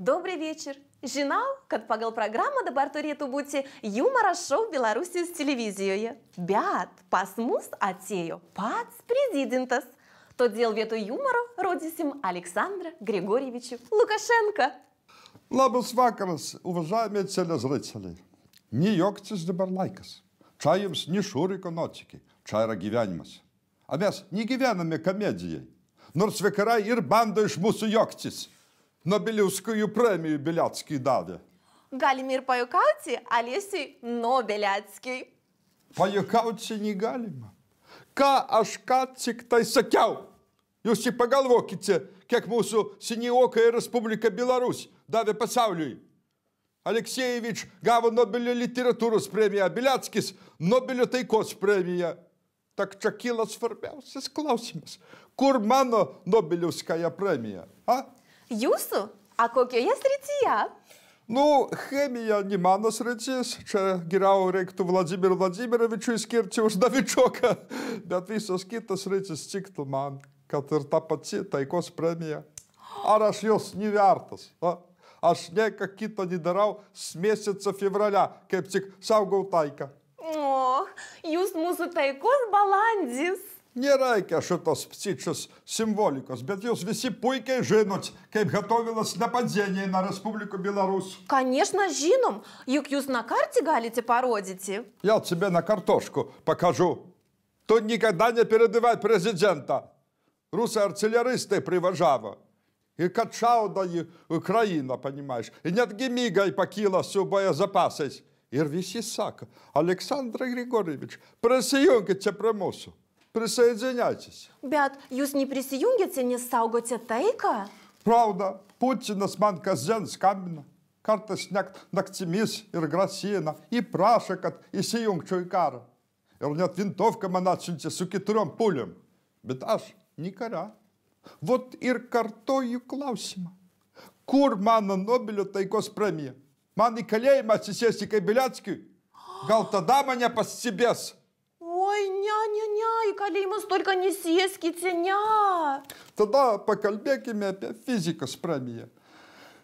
Добрый вечер! Žinau, kad pagal programą dabar turėtų būti humoro šou Belarusijos televizijoje. Bet pas mus atėjo pats prezidentas. Todėl vietoj humoro rodysim Aleksandrą Grigorievičių Lukašenką. Labas vakaras, уважаемые телезрители. Не joktys dabar laikas. Čia jums ne šūriko nocikiai, čia yra gyvenimas. O mes negyvename komedijai, nors vakarai ir bando iš mūsų joktis. Nobiliuskųjų premijų Biliatskijai davė. Galime ir pajukauti Aliesiui Nobeliatskijai. Pajukauti čia negalima. Ką aš ką tik tai sakiau? Jūs tik pagalvokite, kiek mūsų seniokai ir Respublika Belarus davė pasauliui. Aleksiejevič gavo Nobelio literatūros premiją, Biliatskis Nobelio taikos premiją. Tak čia kyla svarbiausias klausimas. Kur mano Nobeliuskaja premija? A? Jūsų? A kokioje srityje? Nu, chemija ne mano sritis, čia geriau reiktų Vladimirui Vladimirovičiui skirti uždavičioką, bet visos kitos sritis tiktų man, kad ir ta pati taikos premija. Ar aš jos nevertas? A? Aš nieko kito nedarau s mėnesio fevralio, kaip tik saugau oh, taiką. O, jūs mūsų taikos balandys. neraika šitos psičius simbolikos, bet jūs visi puikiai žinot, kaip gatovilas napadzenė na Respubliku Belarus. Конечно, žinom, juk jūs na kartį galite parodyti. Я тебе на картошку покажу. Тут никогда не передавай президента. Русы артиллеристы привожава. И качал да и Украина, понимаешь. И нет гемига и покила всю боезапасность. Ir visi sako, Aleksandra Grigorievič, prasijungite prie mūsų. присоединяйтесь. Bet jūs neprisijungiate, nes saugote taiką? Правда, Путинас man kasdien skambina, kartais net naktimis ir grasina, įprašo, kad įsijungčiau į karą. Ir net vintovką man atsiuntė su keturiom pulėm. Bet aš никара. Вот ir kartoju klausimą. Kur mano Nobelio taikos premija? Man į kalėjimą atsisėsti kaip Biliackiui? Gal tada mane pasibės? ня-ня, и калима столько не сеските, ня. Тогда по кальбеке опять физика справия.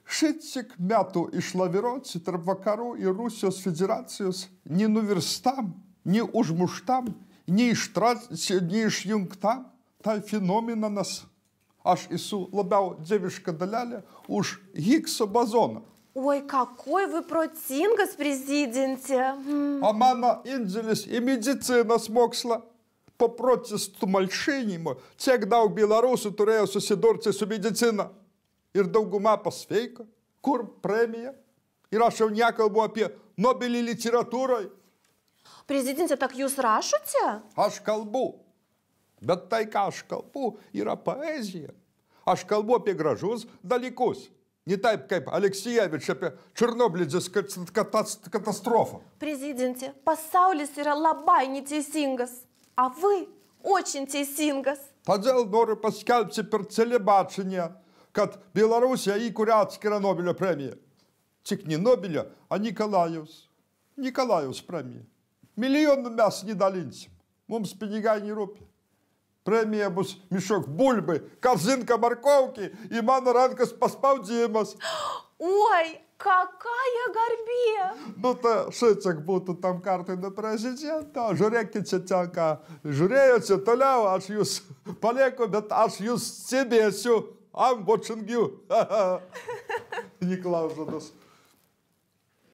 Шитсик мяту и шлавероци, травакару и Русиос Федерациос, ни Нуверстам, не Ужмуштам, ни Иштрац, ни Ишюнгтам, та феномена нас. Аж Ису лобяу девушка даляля, уж Гиггса базона. Ой, какой вы противный, президенте! Амана Инджелес и медицина смоксла. po protestų malšinimo tiek daug belarusų turėjo susidurti su medicina ir dauguma pasveiko. Kur premija? Ir aš jau nekalbu apie Nobelį literatūroje. Prezidentė, tak jūs rašote? Aš kalbu. Bet tai, ką aš kalbu, yra poezija. Aš kalbu apie gražus dalykus. Не так, как Алексеевич apie Černoblidzės katastrofą. Prezidentė, pasaulis yra labai neteisingas. А вы очень те цесінгас. Падзел норы поскальпцы пер целебачення, кад Беларуся і куряцкера Нобеля прэмія. Цік не Нобеля, а Ніколаеўс. Ніколаеўс прэмія. Мільённа мяс не далінцем. Мом спінігай не рупи. Премия бус мешок бульбы, казынка морковки и мана ранка спаспаў дзімас. Ой, Какая горбия! Ну, то шицик būtų tam kartui nuo prezidento. Žiūrėkit, čia tenka. Žiūrėjau čia toliau, aš jūs palieku, bet aš jūs stebėsiu. I'm watching you. Niklausodas.